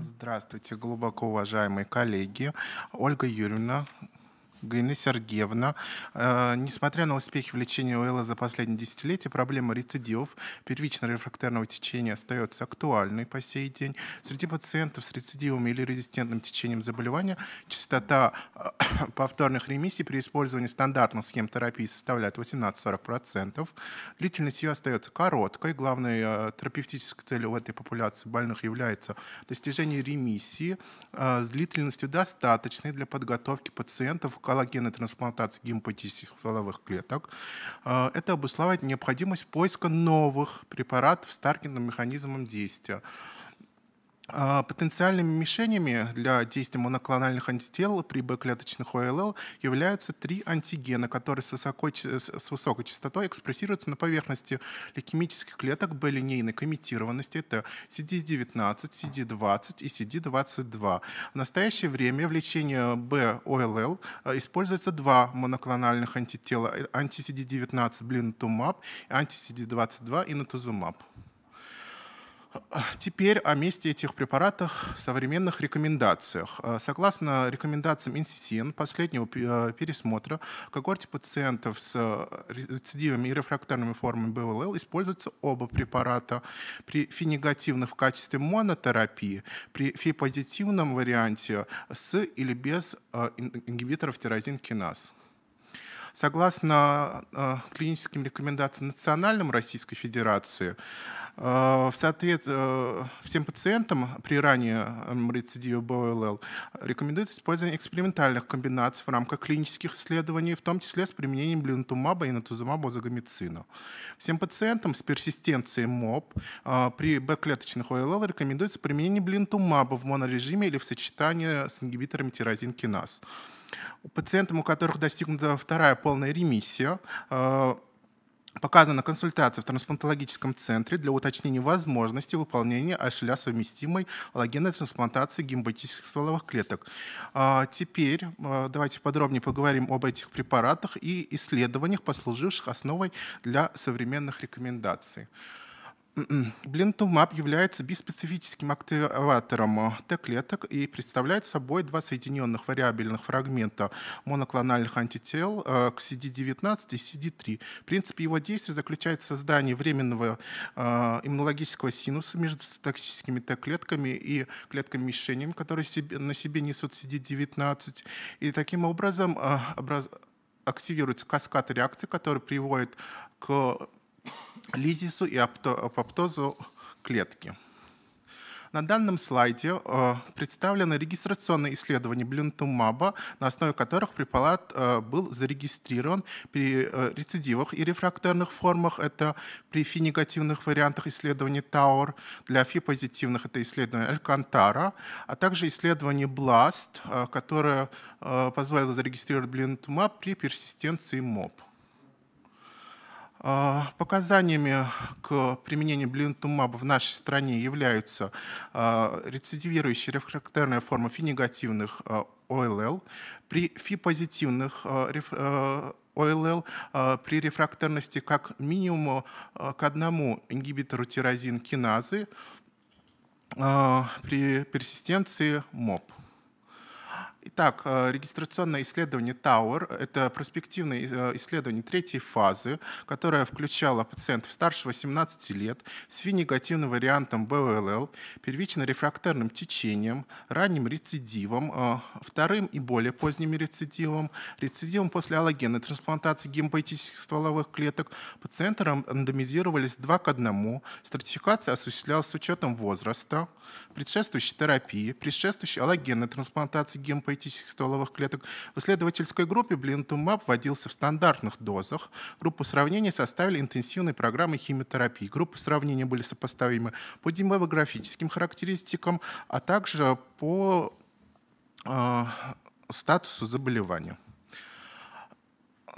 Здравствуйте, глубоко уважаемые коллеги. Ольга Юрьевна, Гайны Сергеевна. Э, несмотря на успехи в лечении ОЭЛа за последние десятилетия, проблема рецидивов первичного рефрактерного течения остается актуальной по сей день. Среди пациентов с рецидивом или резистентным течением заболевания частота э, повторных ремиссий при использовании стандартных схем терапии составляет 18-40%. Длительность ее остается короткой. Главной э, терапевтической целью в этой популяции больных является достижение ремиссии с длительностью достаточной для подготовки пациентов к коллагена трансплантации гемопатических стволовых клеток. А, это обуславливает необходимость поиска новых препаратов с таргетным механизмом действия. А, потенциальными мишенями для действия моноклональных антител при Б-клеточных ОЛЛ являются три антигена, которые с, высоко, с высокой частотой экспрессируются на поверхности лейкемических клеток Б-линейной коммитированности. Это CD19, CD20 и CD22. В настоящее время в лечении Б-ОЛЛ а, используются два моноклональных антитела э, – анти-CD19 блинтумаб и анти-CD22 инотузумаб. Теперь о месте этих препаратов в современных рекомендациях. Э, согласно рекомендациям инситин последнего э, пересмотра, в когорте пациентов с э, рецидивами и рефракторными формами БВЛ используются оба препарата. При фи-негативных в качестве монотерапии, при фи-позитивном варианте с или без ингибиторов тирозин киназ. Согласно э, клиническим рекомендациям Национальным Российской Федерации, э, в соответ... Э, всем пациентам при раннем эм, рецидиве БОЛЛ рекомендуется использование экспериментальных комбинаций в рамках клинических исследований, в том числе с применением блинтумаба и натузумаба озагомицина. Всем пациентам с персистенцией МОП э, при Б-клеточных ОЛЛ рекомендуется применение блинтумаба в монорежиме или в сочетании с ингибиторами тирозин киназ. У пациентов, у которых достигнута вторая полная ремиссия, э, показана консультация в трансплантологическом центре для уточнения возможности выполнения ашля совместимой аллогенной трансплантации гембатических стволовых клеток. А, теперь э, давайте подробнее поговорим об этих препаратах и исследованиях, послуживших основой для современных рекомендаций. М-м. Блинтумаб является биспецифическим активатором Т-клеток и представляет собой два соединенных вариабельных фрагмента моноклональных антител э, к CD19 и CD3. В принципе, его действие заключается в создании временного э, иммунологического синуса между токсическими Т-клетками и клетками-мишенями, которые на себе несут CD19. И таким образом э, активируется каскад реакции, который приводит к лизису и апоптозу клетки. На данном слайде э, представлены регистрационные исследования блинтумаба, на основе которых препарат э, был зарегистрирован при э, рецидивах и рефрактерных формах. Это при фи-негативных вариантах исследования Тауэр, для фи-позитивных это исследование Алькантара, а также исследование БЛАСТ, которое позволило зарегистрировать блинтумаб при персистенции МОБ. А, показаниями к применению блинтумаба в нашей стране являются а, рецидивирующая рефрактерная форма фи-негативных а, ОЛЛ, при фи-позитивных ОЛЛ при рефрактерности как минимум к одному ингибитору тирозин киназы при персистенции МОП. Итак, э, регистрационное исследование Tower – это проспективное э, исследование третьей фазы, которое включало пациентов старше 18 лет с фи-негативным вариантом БВЛЛ, первично-рефрактерным течением, ранним рецидивом, э, вторым и более поздним рецидивом, рецидивом после аллогенной трансплантации гемопоэтических стволовых клеток. Пациенты рандомизировались два к одному. стратификация осуществлялась с учетом возраста, предшествующей терапии, предшествующей аллогенной трансплантации гемопоэтических диуретических стволовых клеток. В исследовательской группе блинтумаб вводился в стандартных дозах. Группу сравнения составили интенсивной программой химиотерапии. Группы сравнения были сопоставимы по демографическим характеристикам, а также по э, статусу заболевания.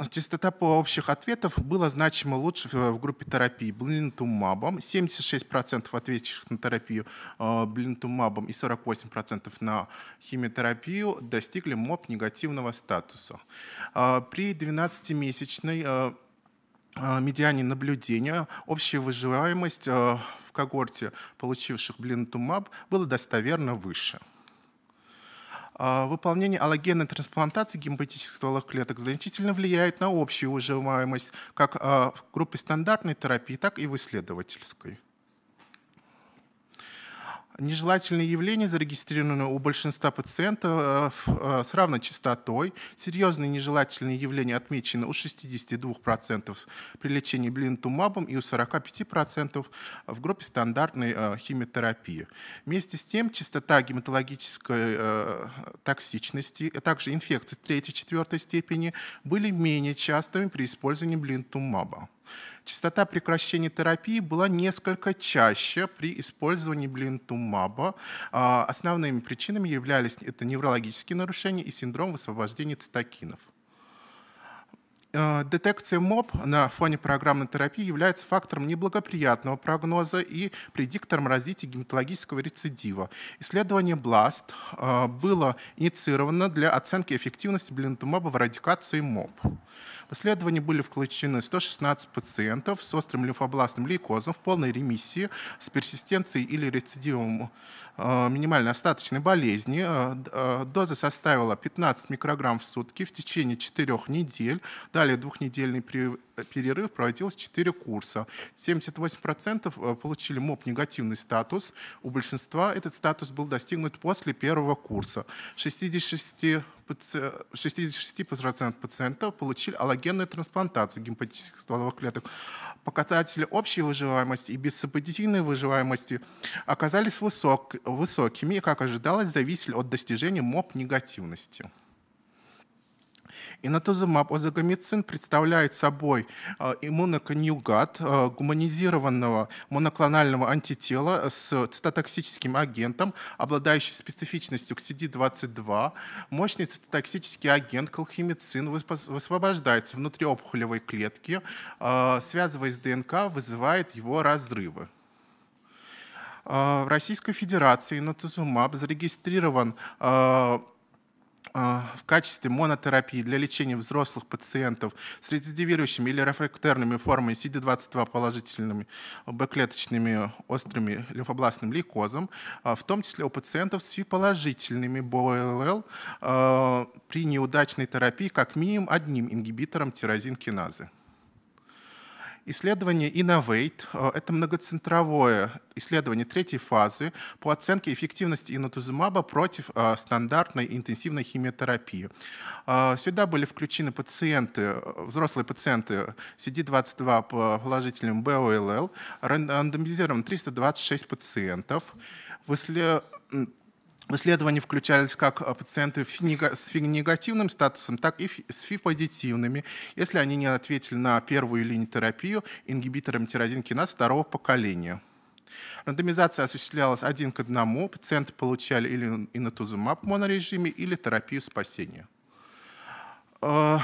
А частота общих ответов была значимо лучше в группе терапии блинтумабом. 76% ответивших на терапию а, блинтумабом и 48% на химиотерапию достигли МОП негативного статуса. А, при 12-месячной медиане наблюдения общая выживаемость в когорте, получивших блинтумаб, была достоверно выше. А, выполнение аллогенной трансплантации гемопатических стволовых клеток значительно влияет на общую выживаемость как а, в группе стандартной терапии, так и в исследовательской. Нежелательные явления зарегистрированы у большинства пациентов э, э, с равной частотой. Серьезные нежелательные явления отмечены у 62% при лечении блинтумабом и у 45% в группе стандартной э, химиотерапии. Вместе с тем, частота гематологической токсичности, а также инфекций 3-4 степени были менее частыми при использовании блинтумаба. Частота прекращения терапии была несколько чаще при использовании блинтумаба. А, основными причинами являлись это неврологические нарушения и синдром высвобождения цитокинов. Э, детекция МОП на фоне программной терапии является фактором неблагоприятного прогноза и предиктором развития гематологического рецидива. Исследование BLAST э, было инициировано для оценки эффективности блинтумаба в радикации МОП. В исследование были включены 116 пациентов с острым лимфобластным лейкозом в полной ремиссии с персистенцией или рецидивом э, минимально остаточной болезни. Доза составила 15 микрограмм в сутки в течение 4 недель. До Далее двухнедельный перерыв э, проводилось 4 курса. 78% э, получили МОП негативный статус. У большинства этот статус был достигнут после первого курса. 66 пациентов получили аллогенную трансплантацию гемопатических стволовых клеток. Показатели общей выживаемости и бессопозитивной выживаемости оказались высок, высокими и, как ожидалось, зависели от достижения МОП негативности. Инатузумаб озагомицин представляет собой э, иммуноконъюгат э, гуманизированного моноклонального антитела с цитотоксическим агентом, обладающий специфичностью к CD22. Мощный цитотоксический агент колхимицин высвобождается внутри опухолевой клетки, э, связываясь с ДНК, вызывает его разрывы. В Российской Федерации натузумаб зарегистрирован а, в качестве монотерапии для лечения взрослых пациентов с рецидивирующими или рефрактерными формами CD22 положительными а, Б-клеточными острыми лимфобластным лейкозом, а, в том числе у пациентов с ФИ-положительными БОЛЛ при неудачной терапии как минимум одним ингибитором тирозинкиназы. Исследование Innovate – э, это многоцентровое исследование третьей фазы по оценке эффективности инотузумаба против э, стандартной интенсивной химиотерапии. Э, сюда были включены пациенты, взрослые пациенты CD22 по положительным БОЛЛ, рандомизировано 326 пациентов. В исследования включались как э, пациенты с негативным статусом, так и с фи-позитивными, если они не ответили на первую линию терапию ингибиторами тирозинкина второго поколения. Рандомизация осуществлялась один к одному, пациенты получали или инотузумаб в монорежиме, или терапию спасения. Э,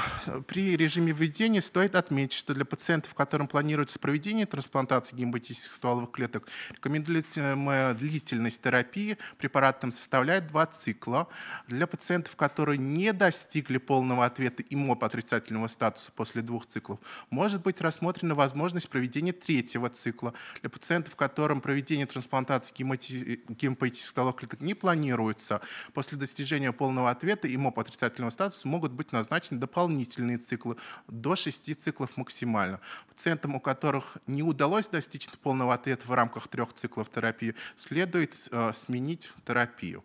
при режиме введения стоит отметить, что для пациентов, которым планируется проведение трансплантации гематических стволовых клеток, рекомендуемая длительность терапии препаратом составляет 2 цикла. Для пациентов, которые не достигли полного ответа и МОП отрицательного статуса после двух циклов, может быть рассмотрена возможность проведения третьего цикла. Для пациентов, которым проведение трансплантации гемопоэтических стволовых клеток не планируется, после достижения полного ответа и МОП отрицательного статуса могут быть назначены назначены дополнительные циклы до 6 циклов максимально. Пациентам, у которых не удалось достичь полного ответа в рамках трех циклов терапии, следует э, сменить терапию.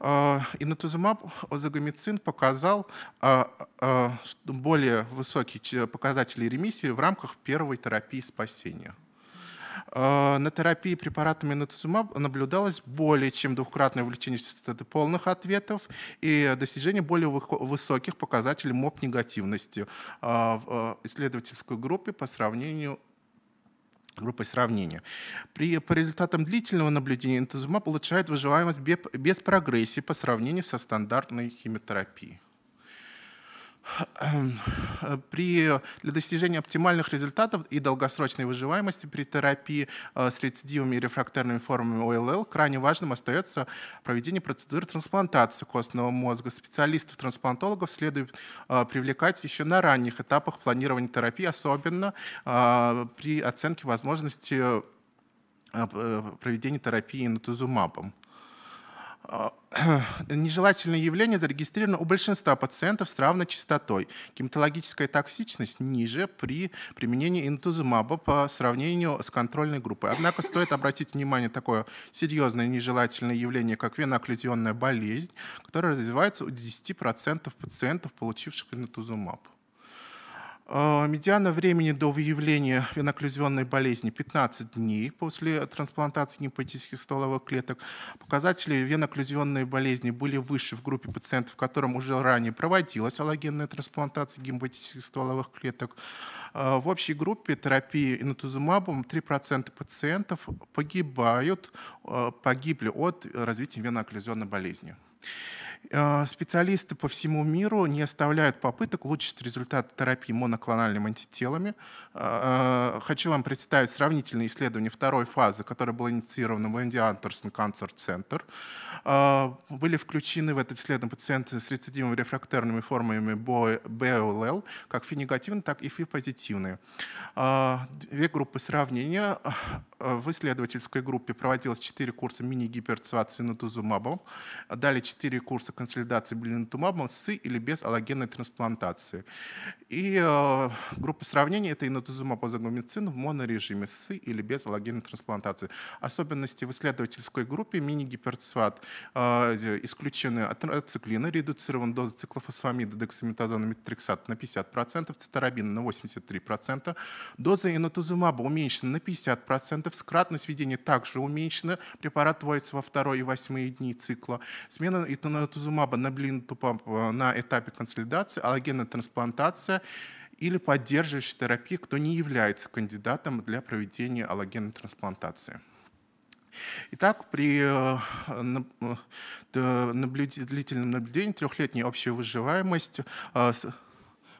Э, инотузумаб озагомицин показал э, э, более высокие показатели ремиссии в рамках первой терапии спасения. А, на терапии препаратами натузумаб наблюдалось более чем двукратное увеличение частоты полных ответов и достижение более высоких показателей МОП-негативности а, в а, исследовательской группе по сравнению группой сравнения. При, по результатам длительного наблюдения интезумаб улучшает выживаемость без прогрессии по сравнению со стандартной химиотерапией. Эм, при, для достижения оптимальных результатов и долгосрочной выживаемости при терапии э, с рецидивами и рефрактерными формами ОЛЛ крайне важным остается проведение процедуры трансплантации костного мозга. Специалистов-трансплантологов следует э, привлекать еще на ранних этапах планирования терапии, особенно э, при оценке возможности проведения терапии натузумабом. А, нежелательное явление зарегистрировано у большинства пациентов с равной частотой. Гематологическая токсичность ниже при применении интузумаба по сравнению с контрольной группой. Однако стоит обратить внимание такое серьезное нежелательное явление, как венооклюзионная болезнь, которая развивается у 10% пациентов, получивших интузумаб. А, медиана времени до выявления веноклюзионной болезни 15 дней после трансплантации гепатических стволовых клеток. Показатели веноклюзионной болезни были выше в группе пациентов, которым уже ранее проводилась аллогенная трансплантация гепатических стволовых клеток. А, в общей группе терапии инотузумабом 3% пациентов погибают, а, погибли от развития веноклюзионной болезни. Э, специалисты по всему миру не оставляют попыток улучшить результат терапии моноклональными антителами. Э, э, хочу вам представить сравнительное исследование второй фазы, которое было инициировано в Энди Андерсон Cancer Центр. Были включены в это исследование пациенты с рецидивом рефрактерными формами БОЛЛ, как фи-негативные, так и фи-позитивные. Две группы сравнения Э, в исследовательской группе проводилось 4 курса мини-гиперцивации натузумабом, далее 4 курса консолидации билинатумабом с или без аллогенной трансплантации. И э, группа сравнения – это инатузумаб азагомицин в монорежиме с или без аллогенной трансплантации. Особенности в исследовательской группе мини-гиперциват э, исключены атроциклина, редуцирован доза циклофосфамида, дексаметазона, метриксат на 50%, цитарабина на 83%, доза инотузумаба уменьшена на 50%, пациентов, кратность введения также уменьшена. Препарат вводится во второй и восьмые дни цикла. Смена итонатузумаба на блинтупаба э, на этапе консолидации, аллогенная трансплантация или поддерживающей терапии, кто не является кандидатом для проведения аллогенной трансплантации. Итак, при э, э, длительном наблюдении трехлетней общая выживаемость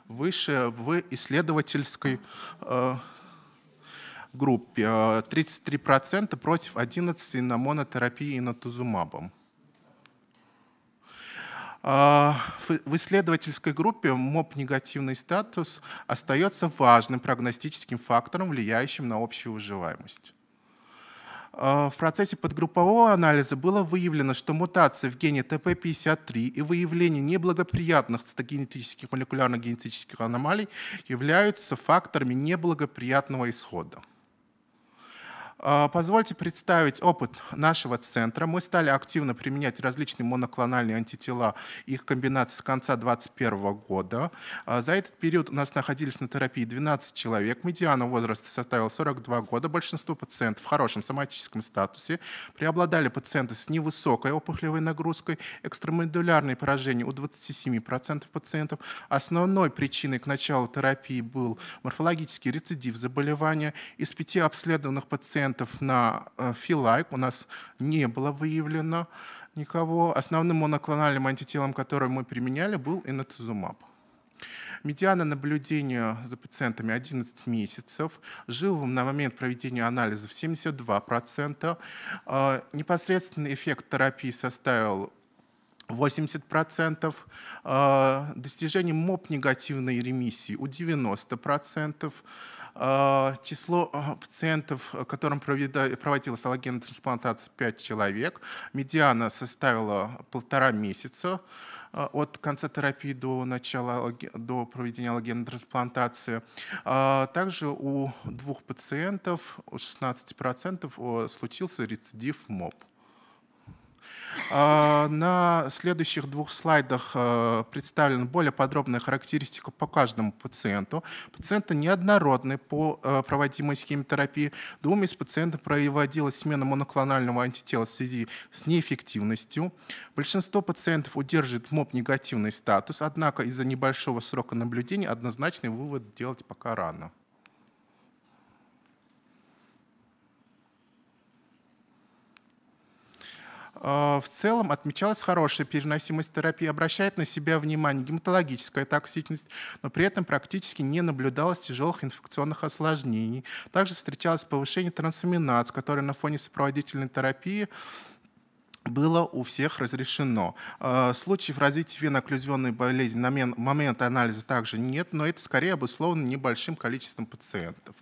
выше в исследовательской группе, 33% э, против 11% на монотерапии и натузумабом. Э, в исследовательской группе МОП-негативный статус остается важным прогностическим фактором, влияющим на общую выживаемость. Э, в процессе подгруппового анализа было выявлено, что мутации в гене ТП53 и выявление неблагоприятных цитогенетических молекулярно-генетических аномалий являются факторами неблагоприятного исхода. А, позвольте представить опыт нашего центра. Мы стали активно применять различные моноклональные антитела, их комбинации с конца 2021 года. А, за этот период у нас находились на терапии 12 человек. Медиана возраста составила 42 года. Большинство пациентов в хорошем соматическом статусе. Преобладали пациенты с невысокой опухолевой нагрузкой, экстрамодулярные поражения у 27% пациентов. Основной причиной к началу терапии был морфологический рецидив заболевания. Из пяти обследованных пациентов пациентов на э, филайк у нас не было выявлено никого. Основным моноклональным антителом, которое мы применяли, был инатузумаб. Медиана наблюдения за пациентами 11 месяцев, живым на момент проведения анализов 72%, э, непосредственный эффект терапии составил 80%, э, достижение МОП негативной ремиссии у 90%, а, число а, пациентов, э, которым проводилась аллогенная трансплантация, 5 человек. Медиана составила полтора месяца а, от конца терапии до начала до проведения аллогенной трансплантации. Также у двух пациентов, у 16% случился рецидив МОП. А, на следующих двух слайдах э, представлена более подробная характеристика по каждому пациенту. Пациенты неоднородны по э, проводимости химиотерапии. Двум из пациентов проводилась смена моноклонального антитела в связи с неэффективностью. Большинство пациентов удерживает МОП негативный статус, однако из-за небольшого срока наблюдения однозначный вывод делать пока рано. Э, в целом отмечалась хорошая переносимость терапии, обращает на себя внимание гематологическая токсичность, но при этом практически не наблюдалось тяжелых инфекционных осложнений. Также встречалось повышение трансаминаз, которое на фоне сопроводительной терапии было у всех разрешено. Э, случаев развития венооклюзионной болезни на момент анализа также нет, но это скорее обусловлено небольшим количеством пациентов.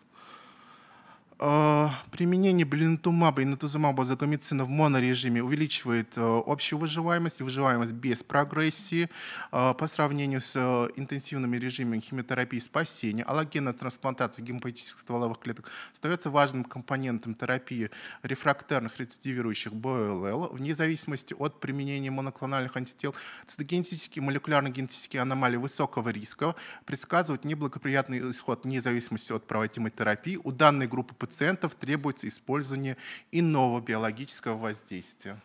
А, применение блинтумаба и натузумаба закомицина в монорежиме увеличивает э, общую выживаемость и выживаемость без прогрессии а, по сравнению с э, интенсивными режимами химиотерапии спасения. Аллогенная трансплантация гемопатических стволовых клеток остается важным компонентом терапии рефрактерных рецидивирующих БЛЛ. Вне зависимости от применения моноклональных антител, цитогенетические и молекулярно-генетические аномалии высокого риска предсказывают неблагоприятный исход вне зависимости от проводимой терапии. У данной группы пациентов требуется использование иного биологического воздействия.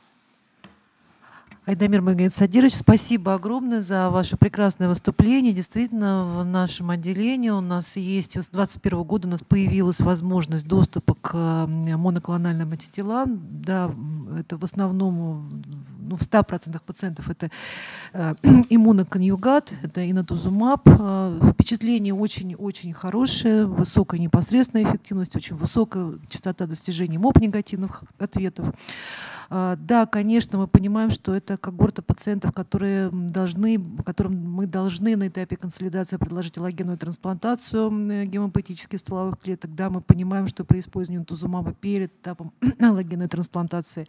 Айдамир Садирович, спасибо огромное за ваше прекрасное выступление. Действительно, в нашем отделении у нас есть, с 2021 года у нас появилась возможность доступа к моноклональным антителам. Да, это в основном ну, в 100% пациентов это э, иммуноконъюгат, это инотузумаб. Э, впечатление очень-очень хорошее, высокая непосредственная эффективность, очень высокая частота достижения МОП негативных ответов. А, да, конечно, мы понимаем, что это когорта пациентов, которые должны, которым мы должны на этапе консолидации предложить аллогенную трансплантацию э, гемопатических стволовых клеток. Да, мы понимаем, что при использовании тузумаба перед этапом аллогенной трансплантации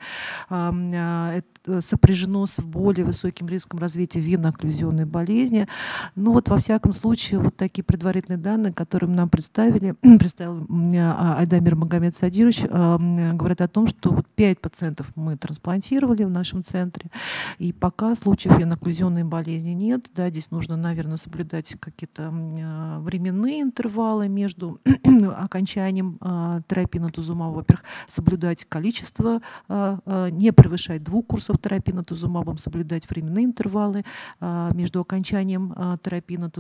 а, а, сопряжено с более высоким риском развития веноокклюзионной болезни. Но ну вот во всяком случае вот такие предварительные данные, которые нам представили, представил Айдамир Магомед Садирович, говорят о том, что вот 5 пациентов мы трансплантировали в нашем центре. И пока случаев венокклюзионной болезни нет. Да, здесь нужно, наверное, соблюдать какие-то а, временные интервалы между окончанием а, терапии на Во-первых, соблюдать количество, а, не превышать двух курсов терапии на соблюдать временные интервалы между окончанием терапии на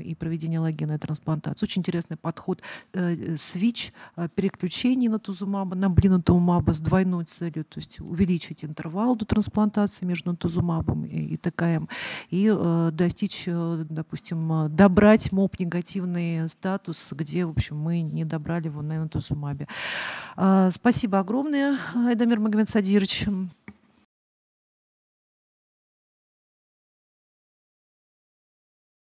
и проведением логенной трансплантации. Очень интересный подход э, э, свич, переключений на тузумаба, на блинотумаба с двойной целью, то есть увеличить, увеличить интервал до трансплантации между антозумабом и ТКМ и э, достичь, э, допустим, э, добрать МОП-негативный статус, где, в общем, мы не добрали его на энтузумабе. Э, а, спасибо огромное, Айдамир Магомед Садирович.